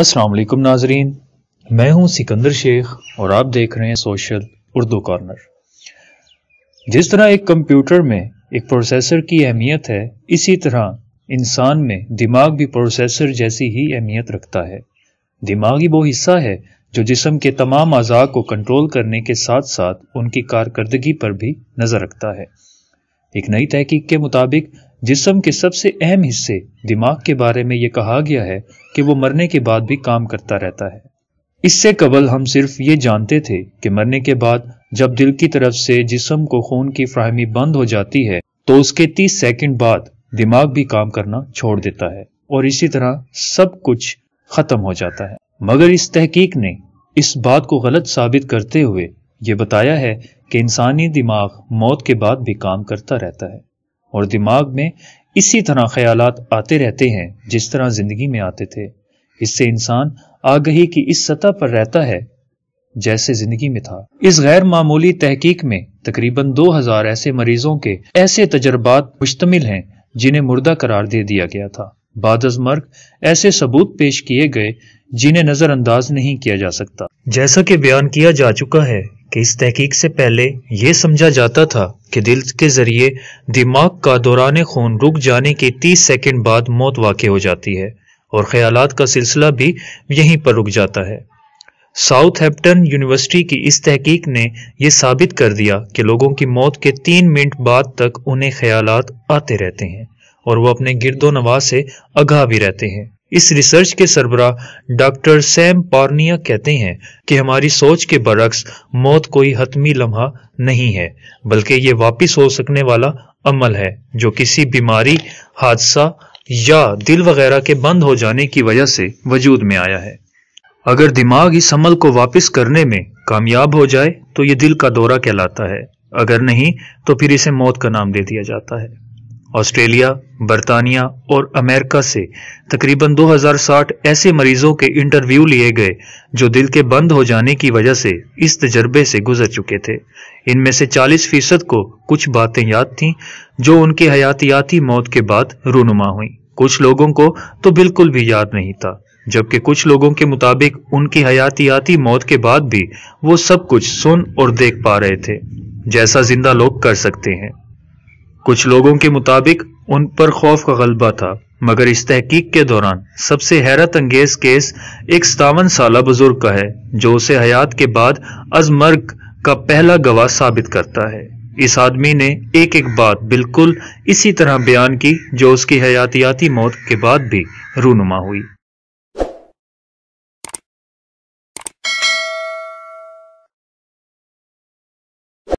असलकुम नाजरीन मैं हूं सिकंदर शेख और आप देख रहे हैं सोशल उर्दू कॉर्नर जिस तरह एक कंप्यूटर में एक प्रोसेसर की अहमियत है इसी तरह इंसान में दिमाग भी प्रोसेसर जैसी ही अहमियत रखता है दिमाग ही वो हिस्सा है जो जिसम के तमाम अज़ा को कंट्रोल करने के साथ साथ उनकी कारकर्दगी पर भी नज़र रखता है एक नई तहकीक के मुताबिक जिसम के सबसे अहम हिस्से दिमाग के बारे में यह कहा गया है कि वो मरने के बाद भी काम करता रहता है इससे कबल हम सिर्फ ये जानते थे कि मरने के बाद जब दिल की तरफ से जिसम को खून की फ्राहमी बंद हो जाती है तो उसके 30 सेकंड बाद दिमाग भी काम करना छोड़ देता है और इसी तरह सब कुछ खत्म हो जाता है मगर इस तहकीक ने इस बात को गलत साबित करते हुए ये बताया है कि इंसानी दिमाग मौत के बाद भी काम करता रहता है और दिमाग में इसी तरह ख्याल आते रहते हैं जिस तरह जिंदगी में आते थे इससे इंसान आगही की इस सतह पर रहता है जैसे जिंदगी में था इस गैर मामूली तहकीक में तकरीबन 2000 ऐसे मरीजों के ऐसे तजर्बात मुश्तमिल हैं जिन्हें मुर्दा करार दे दिया गया था बादज मर्ग ऐसे सबूत पेश किए गए जिन्हें नजरअंदाज नहीं किया जा सकता जैसा कि बयान किया जा चुका है कि इस तहकीक से पहले यह समझा जाता था कि दिल के ज़रिए दिमाग का दौरान खून रुक जाने के 30 सेकंड बाद मौत वाकई हो जाती है और ख्याल का सिलसिला भी यहीं पर रुक जाता है साउथ हेप्टन यूनिवर्सिटी की इस तहकीक ने यह साबित कर दिया कि लोगों की मौत के तीन मिनट बाद तक उन्हें ख्याल आते रहते हैं और वह अपने गिरदो नवा से आगाह भी रहते हैं इस रिसर्च के सरबरा डॉक्टर सैम पार्निया कहते हैं कि हमारी सोच के बरक्स मौत कोई हतमी लम्हा नहीं है बल्कि ये वापिस हो सकने वाला अमल है जो किसी बीमारी हादसा या दिल वगैरह के बंद हो जाने की वजह से वजूद में आया है अगर दिमाग इस अमल को वापस करने में कामयाब हो जाए तो ये दिल का दौरा कहलाता है अगर नहीं तो फिर इसे मौत का नाम दे दिया जाता है ऑस्ट्रेलिया बरतानिया और अमेरिका से तकरीबन 2060 ऐसे मरीजों के इंटरव्यू लिए गए जो दिल के बंद हो जाने की वजह से इस तजर्बे से गुजर चुके थे इनमें से 40 फीसद को कुछ बातें याद थीं जो उनके हयातियाती मौत के बाद रूनुमा हुई कुछ लोगों को तो बिल्कुल भी याद नहीं था जबकि कुछ लोगों के मुताबिक उनकी हयातियाती मौत के बाद भी वो सब कुछ सुन और देख पा रहे थे जैसा जिंदा लोग कर सकते हैं कुछ लोगों के मुताबिक उन पर खौफ का गलबा था मगर इस तहकीक के दौरान सबसे हैरत अंगेज केस एक सतावन साल बुजुर्ग का है जो उसे हयात के बाद अजमर्ग का पहला गवाह साबित करता है इस आदमी ने एक एक बात बिल्कुल इसी तरह बयान की जो उसकी हयातियाती मौत के बाद भी रूनुमा हुई